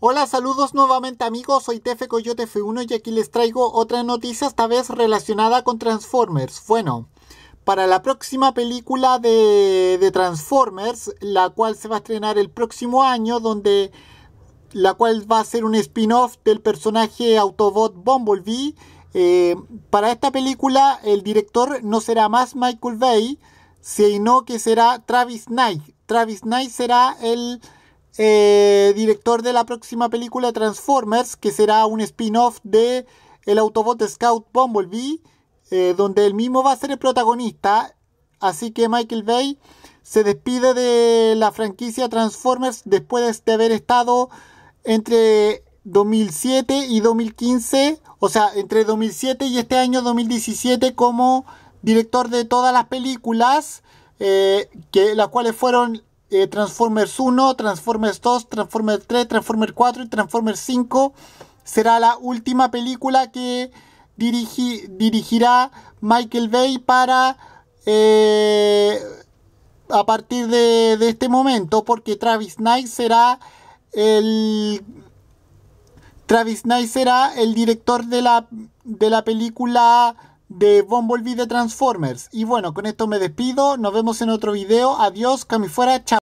Hola, saludos nuevamente amigos, soy Tefe Coyote F1 y aquí les traigo otra noticia, esta vez relacionada con Transformers. Bueno, para la próxima película de, Transformers, la cual se va a estrenar el próximo año, donde la cual va a ser un spin-off del personaje Autobot Bumblebee. Eh, para esta película el director no será más Michael Bay, sino que será Travis Knight. Travis Knight será el eh, director de la próxima película Transformers, que será un spin-off de el Autobot Scout Bumblebee, eh, donde el mismo va a ser el protagonista. Así que Michael Bay se despide de la franquicia Transformers después de haber estado entre 2007 y 2015, o sea, entre 2007 y este año 2017 como director de todas las películas, eh, que, las cuales fueron eh, Transformers 1, Transformers 2, Transformers 3, Transformers 4 y Transformers 5 será la última película que dirigirá Michael Bay para eh, a partir de, este momento porque Travis Knight será el Travis Knight será el director de la, película de Bumblebee de Transformers. Y bueno, con esto me despido. Nos vemos en otro video. Adiós, cami fuera.